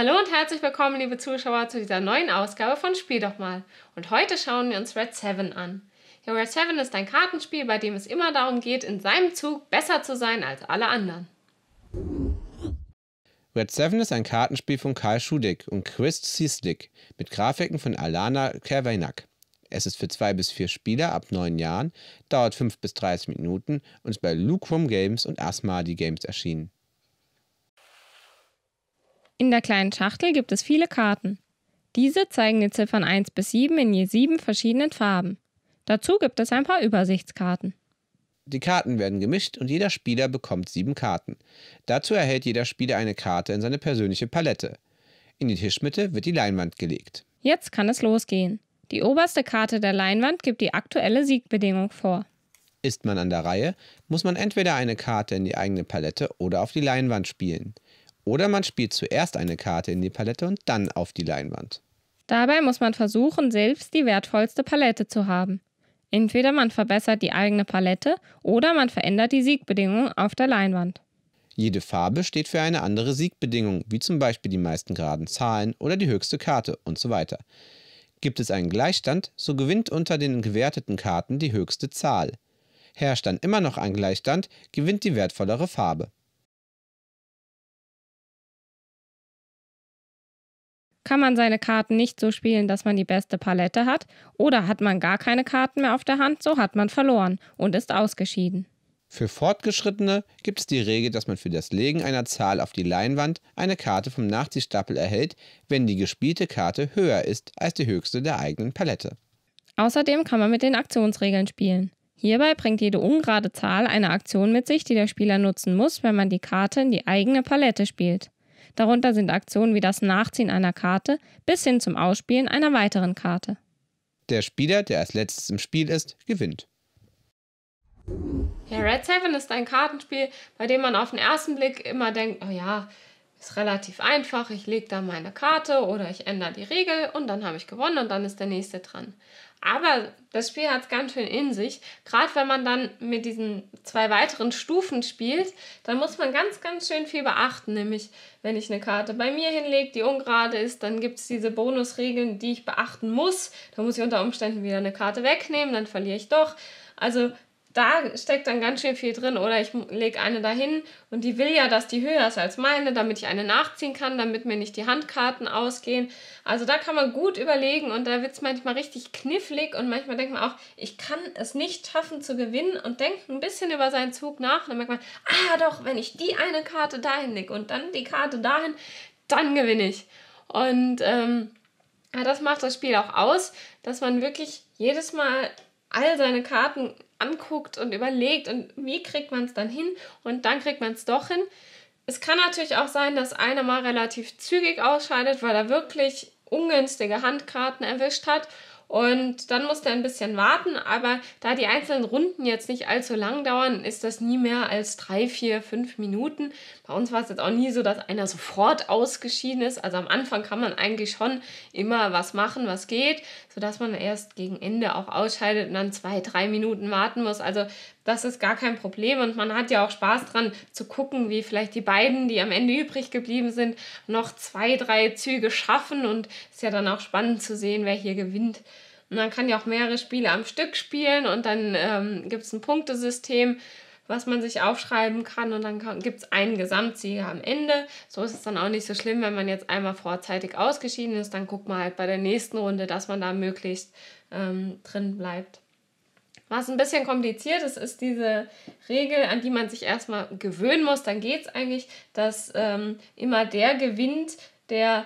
Hallo und herzlich willkommen, liebe Zuschauer, zu dieser neuen Ausgabe von Spiel doch mal. Und heute schauen wir uns Red Seven an. Ja, Red Seven ist ein Kartenspiel, bei dem es immer darum geht, in seinem Zug besser zu sein als alle anderen. Red Seven ist ein Kartenspiel von Karl Schudig und Chris Zieslik mit Grafiken von Alana Kerweinak. Es ist für zwei bis vier Spieler ab neun Jahren, dauert fünf bis 30 Minuten und ist bei Lucrum Games und Asmadi Games erschienen. In der kleinen Schachtel gibt es viele Karten. Diese zeigen die Ziffern 1 bis 7 in je sieben verschiedenen Farben. Dazu gibt es ein paar Übersichtskarten. Die Karten werden gemischt und jeder Spieler bekommt sieben Karten. Dazu erhält jeder Spieler eine Karte in seine persönliche Palette. In die Tischmitte wird die Leinwand gelegt. Jetzt kann es losgehen. Die oberste Karte der Leinwand gibt die aktuelle Siegbedingung vor. Ist man an der Reihe, muss man entweder eine Karte in die eigene Palette oder auf die Leinwand spielen. Oder man spielt zuerst eine Karte in die Palette und dann auf die Leinwand. Dabei muss man versuchen, selbst die wertvollste Palette zu haben. Entweder man verbessert die eigene Palette oder man verändert die Siegbedingungen auf der Leinwand. Jede Farbe steht für eine andere Siegbedingung, wie zum Beispiel die meisten geraden Zahlen oder die höchste Karte und so weiter. Gibt es einen Gleichstand, so gewinnt unter den gewerteten Karten die höchste Zahl. Herrscht dann immer noch ein Gleichstand, gewinnt die wertvollere Farbe. kann man seine Karten nicht so spielen, dass man die beste Palette hat, oder hat man gar keine Karten mehr auf der Hand, so hat man verloren und ist ausgeschieden. Für Fortgeschrittene gibt es die Regel, dass man für das Legen einer Zahl auf die Leinwand eine Karte vom Nachziehstapel erhält, wenn die gespielte Karte höher ist als die höchste der eigenen Palette. Außerdem kann man mit den Aktionsregeln spielen. Hierbei bringt jede ungerade Zahl eine Aktion mit sich, die der Spieler nutzen muss, wenn man die Karte in die eigene Palette spielt. Darunter sind Aktionen wie das Nachziehen einer Karte bis hin zum Ausspielen einer weiteren Karte. Der Spieler, der als letztes im Spiel ist, gewinnt. Ja, Red Seven ist ein Kartenspiel, bei dem man auf den ersten Blick immer denkt, oh ja, ist relativ einfach, ich lege da meine Karte oder ich ändere die Regel und dann habe ich gewonnen und dann ist der nächste dran. Aber das Spiel hat es ganz schön in sich. Gerade wenn man dann mit diesen zwei weiteren Stufen spielt, dann muss man ganz, ganz schön viel beachten. Nämlich, wenn ich eine Karte bei mir hinlege, die ungerade ist, dann gibt es diese Bonusregeln, die ich beachten muss. Da muss ich unter Umständen wieder eine Karte wegnehmen, dann verliere ich doch. Also da steckt dann ganz schön viel drin. Oder ich lege eine dahin und die will ja, dass die höher ist als meine, damit ich eine nachziehen kann, damit mir nicht die Handkarten ausgehen. Also da kann man gut überlegen und da wird es manchmal richtig knifflig und manchmal denkt man auch, ich kann es nicht schaffen zu gewinnen und denkt ein bisschen über seinen Zug nach. Und dann merkt man, ah doch, wenn ich die eine Karte dahin lege und dann die Karte dahin, dann gewinne ich. Und ähm, das macht das Spiel auch aus, dass man wirklich jedes Mal all seine Karten anguckt und überlegt und wie kriegt man es dann hin und dann kriegt man es doch hin. Es kann natürlich auch sein, dass einer mal relativ zügig ausscheidet, weil er wirklich ungünstige Handkarten erwischt hat und dann musste er ein bisschen warten, aber da die einzelnen Runden jetzt nicht allzu lang dauern, ist das nie mehr als drei, vier, fünf Minuten. Bei uns war es jetzt auch nie so, dass einer sofort ausgeschieden ist. Also am Anfang kann man eigentlich schon immer was machen, was geht, sodass man erst gegen Ende auch ausscheidet und dann zwei, drei Minuten warten muss. Also das ist gar kein Problem und man hat ja auch Spaß dran zu gucken, wie vielleicht die beiden, die am Ende übrig geblieben sind, noch zwei, drei Züge schaffen und ist ja dann auch spannend zu sehen, wer hier gewinnt man kann ja auch mehrere Spiele am Stück spielen und dann ähm, gibt es ein Punktesystem, was man sich aufschreiben kann und dann gibt es einen Gesamtsieger am Ende. So ist es dann auch nicht so schlimm, wenn man jetzt einmal vorzeitig ausgeschieden ist, dann guckt man halt bei der nächsten Runde, dass man da möglichst ähm, drin bleibt. Was ein bisschen kompliziert ist, ist diese Regel, an die man sich erstmal gewöhnen muss. Dann geht es eigentlich, dass ähm, immer der gewinnt, der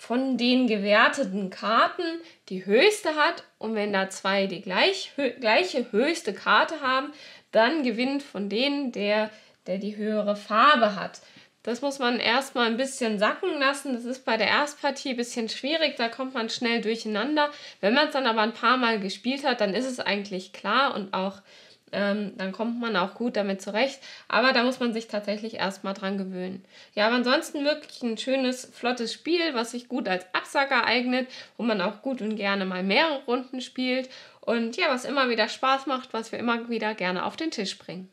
von den gewerteten Karten die höchste hat und wenn da zwei die gleich, hö gleiche höchste Karte haben, dann gewinnt von denen der, der die höhere Farbe hat. Das muss man erstmal ein bisschen sacken lassen. Das ist bei der Erstpartie ein bisschen schwierig, da kommt man schnell durcheinander. Wenn man es dann aber ein paar Mal gespielt hat, dann ist es eigentlich klar und auch ähm, dann kommt man auch gut damit zurecht. Aber da muss man sich tatsächlich erstmal dran gewöhnen. Ja, aber ansonsten wirklich ein schönes, flottes Spiel, was sich gut als Absacker eignet, wo man auch gut und gerne mal mehrere Runden spielt und ja, was immer wieder Spaß macht, was wir immer wieder gerne auf den Tisch bringen.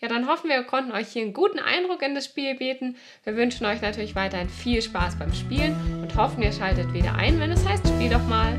Ja, dann hoffen wir, wir konnten euch hier einen guten Eindruck in das Spiel bieten. Wir wünschen euch natürlich weiterhin viel Spaß beim Spielen und hoffen, ihr schaltet wieder ein, wenn es heißt, spiel doch mal.